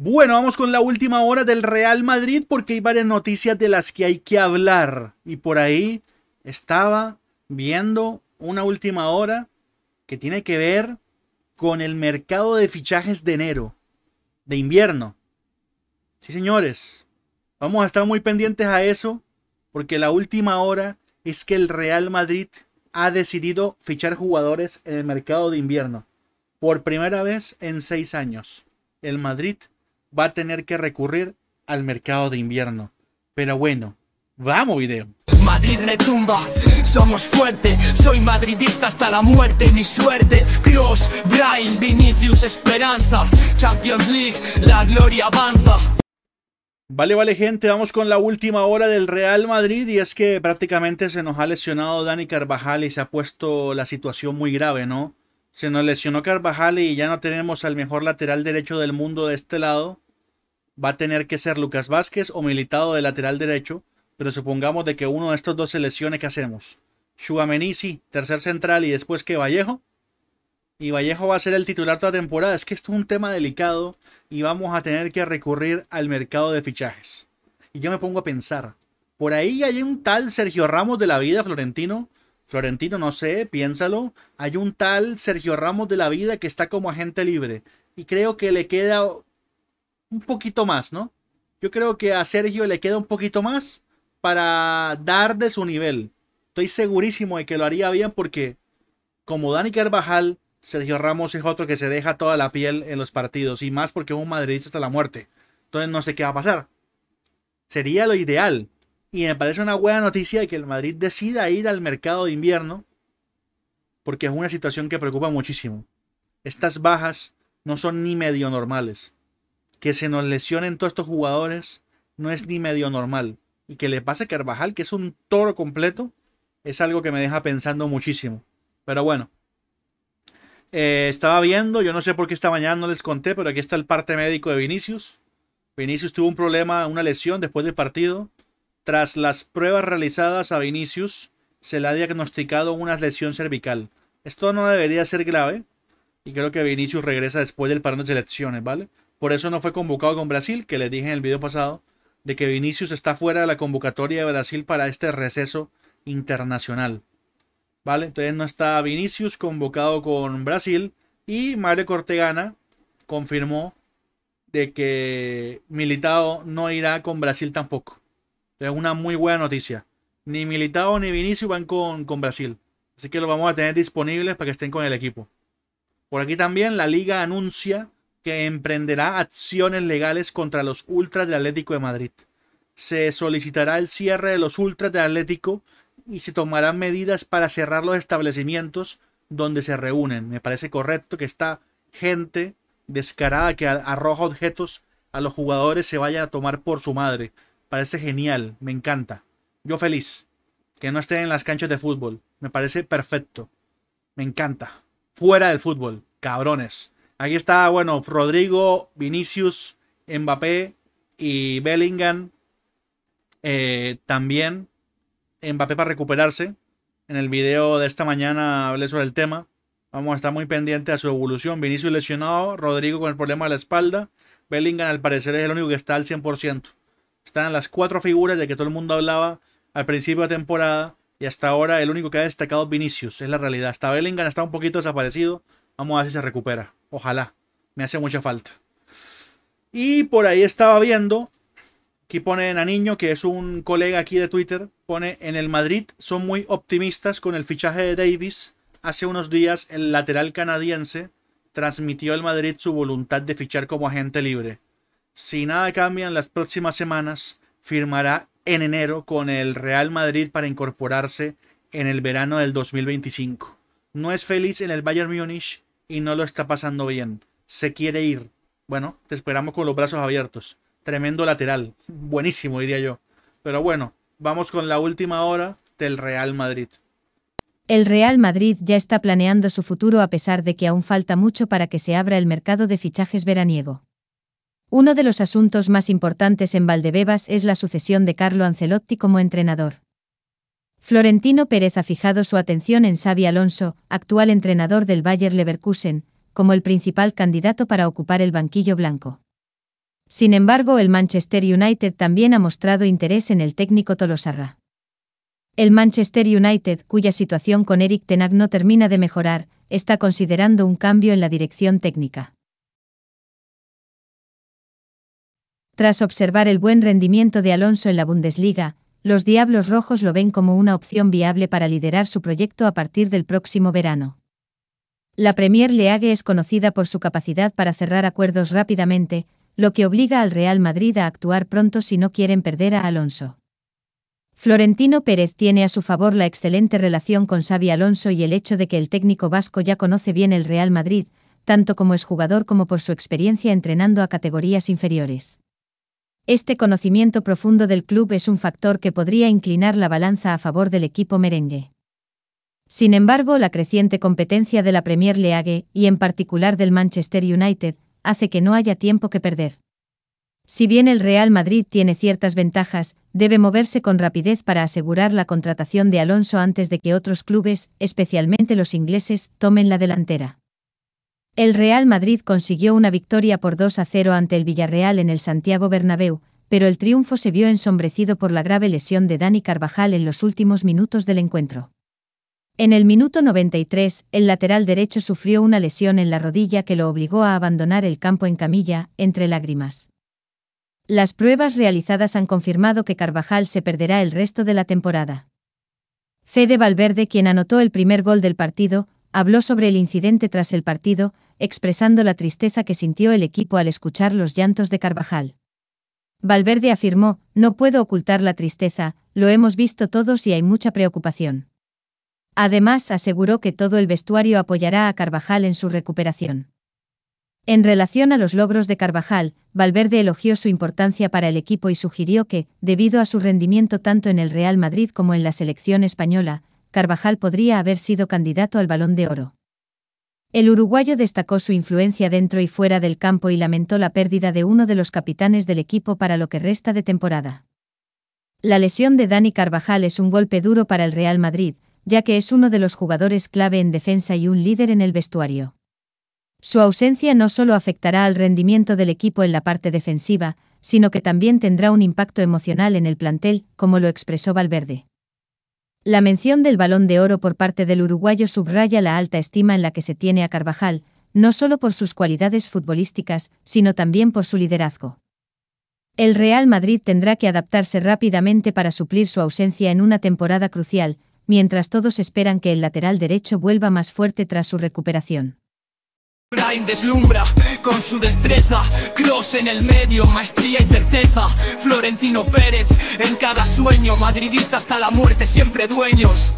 Bueno, vamos con la última hora del Real Madrid porque hay varias noticias de las que hay que hablar. Y por ahí estaba viendo una última hora que tiene que ver con el mercado de fichajes de enero, de invierno. Sí, señores, vamos a estar muy pendientes a eso porque la última hora es que el Real Madrid ha decidido fichar jugadores en el mercado de invierno por primera vez en seis años. El Madrid va a tener que recurrir al mercado de invierno. Pero bueno, vamos video. Madrid retumba, somos fuerte soy madridista hasta la muerte, suerte, Cross, Vinicius, Esperanza, Champions League, la gloria avanza. Vale, vale gente, vamos con la última hora del Real Madrid y es que prácticamente se nos ha lesionado Dani Carvajal y se ha puesto la situación muy grave, ¿no? Se nos lesionó Carvajal y ya no tenemos al mejor lateral derecho del mundo de este lado. Va a tener que ser Lucas Vázquez o Militado de lateral derecho. Pero supongamos de que uno de estos dos se lesione, ¿qué hacemos? Shuamení, tercer central y después que Vallejo. Y Vallejo va a ser el titular toda temporada. Es que esto es un tema delicado y vamos a tener que recurrir al mercado de fichajes. Y yo me pongo a pensar, por ahí hay un tal Sergio Ramos de la vida, Florentino, Florentino, no sé, piénsalo. Hay un tal Sergio Ramos de la vida que está como agente libre y creo que le queda un poquito más, ¿no? Yo creo que a Sergio le queda un poquito más para dar de su nivel. Estoy segurísimo de que lo haría bien porque como Dani Carvajal, Sergio Ramos es otro que se deja toda la piel en los partidos y más porque es un madridista hasta la muerte. Entonces no sé qué va a pasar. Sería lo ideal, y me parece una buena noticia de que el Madrid decida ir al mercado de invierno, porque es una situación que preocupa muchísimo. Estas bajas no son ni medio normales. Que se nos lesionen todos estos jugadores no es ni medio normal. Y que le pase a Carvajal, que es un toro completo, es algo que me deja pensando muchísimo. Pero bueno, eh, estaba viendo, yo no sé por qué esta mañana no les conté, pero aquí está el parte médico de Vinicius. Vinicius tuvo un problema, una lesión después del partido. Tras las pruebas realizadas a Vinicius, se le ha diagnosticado una lesión cervical. Esto no debería ser grave, y creo que Vinicius regresa después del parón de selecciones, ¿vale? Por eso no fue convocado con Brasil, que les dije en el video pasado, de que Vinicius está fuera de la convocatoria de Brasil para este receso internacional. ¿Vale? Entonces no está Vinicius convocado con Brasil y Mario Cortegana confirmó de que Militao no irá con Brasil tampoco. Es una muy buena noticia. Ni Militao ni Vinicius van con, con Brasil. Así que lo vamos a tener disponibles para que estén con el equipo. Por aquí también la liga anuncia que emprenderá acciones legales contra los ultras del Atlético de Madrid. Se solicitará el cierre de los ultras del Atlético y se tomarán medidas para cerrar los establecimientos donde se reúnen. Me parece correcto que esta gente descarada que arroja objetos a los jugadores se vaya a tomar por su madre. Parece genial, me encanta. Yo feliz. Que no esté en las canchas de fútbol. Me parece perfecto. Me encanta. Fuera del fútbol, cabrones. Aquí está, bueno, Rodrigo, Vinicius, Mbappé y Bellingham. Eh, también Mbappé para recuperarse. En el video de esta mañana hablé sobre el tema. Vamos a estar muy pendientes a su evolución. Vinicius lesionado, Rodrigo con el problema de la espalda. Bellingham al parecer es el único que está al 100%. Están las cuatro figuras de que todo el mundo hablaba al principio de temporada. Y hasta ahora el único que ha destacado es Vinicius. Es la realidad. Hasta Bellingham está un poquito desaparecido. Vamos a ver si se recupera. Ojalá. Me hace mucha falta. Y por ahí estaba viendo. Aquí pone Naniño, que es un colega aquí de Twitter. Pone, en el Madrid son muy optimistas con el fichaje de Davis. Hace unos días el lateral canadiense transmitió al Madrid su voluntad de fichar como agente libre si nada cambia en las próximas semanas, firmará en enero con el Real Madrid para incorporarse en el verano del 2025. No es feliz en el Bayern Múnich y no lo está pasando bien. Se quiere ir. Bueno, te esperamos con los brazos abiertos. Tremendo lateral. Buenísimo, diría yo. Pero bueno, vamos con la última hora del Real Madrid. El Real Madrid ya está planeando su futuro a pesar de que aún falta mucho para que se abra el mercado de fichajes veraniego. Uno de los asuntos más importantes en Valdebebas es la sucesión de Carlo Ancelotti como entrenador. Florentino Pérez ha fijado su atención en Xavi Alonso, actual entrenador del Bayer Leverkusen, como el principal candidato para ocupar el banquillo blanco. Sin embargo, el Manchester United también ha mostrado interés en el técnico Tolosarra. El Manchester United, cuya situación con Eric Tenag no termina de mejorar, está considerando un cambio en la dirección técnica. Tras observar el buen rendimiento de Alonso en la Bundesliga, los Diablos Rojos lo ven como una opción viable para liderar su proyecto a partir del próximo verano. La Premier League es conocida por su capacidad para cerrar acuerdos rápidamente, lo que obliga al Real Madrid a actuar pronto si no quieren perder a Alonso. Florentino Pérez tiene a su favor la excelente relación con Xavi Alonso y el hecho de que el técnico vasco ya conoce bien el Real Madrid, tanto como es jugador como por su experiencia entrenando a categorías inferiores. Este conocimiento profundo del club es un factor que podría inclinar la balanza a favor del equipo merengue. Sin embargo, la creciente competencia de la Premier League, y en particular del Manchester United, hace que no haya tiempo que perder. Si bien el Real Madrid tiene ciertas ventajas, debe moverse con rapidez para asegurar la contratación de Alonso antes de que otros clubes, especialmente los ingleses, tomen la delantera. El Real Madrid consiguió una victoria por 2 a 0 ante el Villarreal en el Santiago Bernabéu, pero el triunfo se vio ensombrecido por la grave lesión de Dani Carvajal en los últimos minutos del encuentro. En el minuto 93, el lateral derecho sufrió una lesión en la rodilla que lo obligó a abandonar el campo en camilla, entre lágrimas. Las pruebas realizadas han confirmado que Carvajal se perderá el resto de la temporada. Fede Valverde, quien anotó el primer gol del partido, habló sobre el incidente tras el partido, expresando la tristeza que sintió el equipo al escuchar los llantos de Carvajal. Valverde afirmó, no puedo ocultar la tristeza, lo hemos visto todos y hay mucha preocupación. Además aseguró que todo el vestuario apoyará a Carvajal en su recuperación. En relación a los logros de Carvajal, Valverde elogió su importancia para el equipo y sugirió que, debido a su rendimiento tanto en el Real Madrid como en la selección española, Carvajal podría haber sido candidato al balón de oro. El uruguayo destacó su influencia dentro y fuera del campo y lamentó la pérdida de uno de los capitanes del equipo para lo que resta de temporada. La lesión de Dani Carvajal es un golpe duro para el Real Madrid, ya que es uno de los jugadores clave en defensa y un líder en el vestuario. Su ausencia no solo afectará al rendimiento del equipo en la parte defensiva, sino que también tendrá un impacto emocional en el plantel, como lo expresó Valverde. La mención del balón de oro por parte del uruguayo subraya la alta estima en la que se tiene a Carvajal, no solo por sus cualidades futbolísticas, sino también por su liderazgo. El Real Madrid tendrá que adaptarse rápidamente para suplir su ausencia en una temporada crucial, mientras todos esperan que el lateral derecho vuelva más fuerte tras su recuperación. Brain deslumbra con su destreza, cross en el medio, maestría y certeza. Florentino Pérez en cada sueño, madridista hasta la muerte, siempre dueños.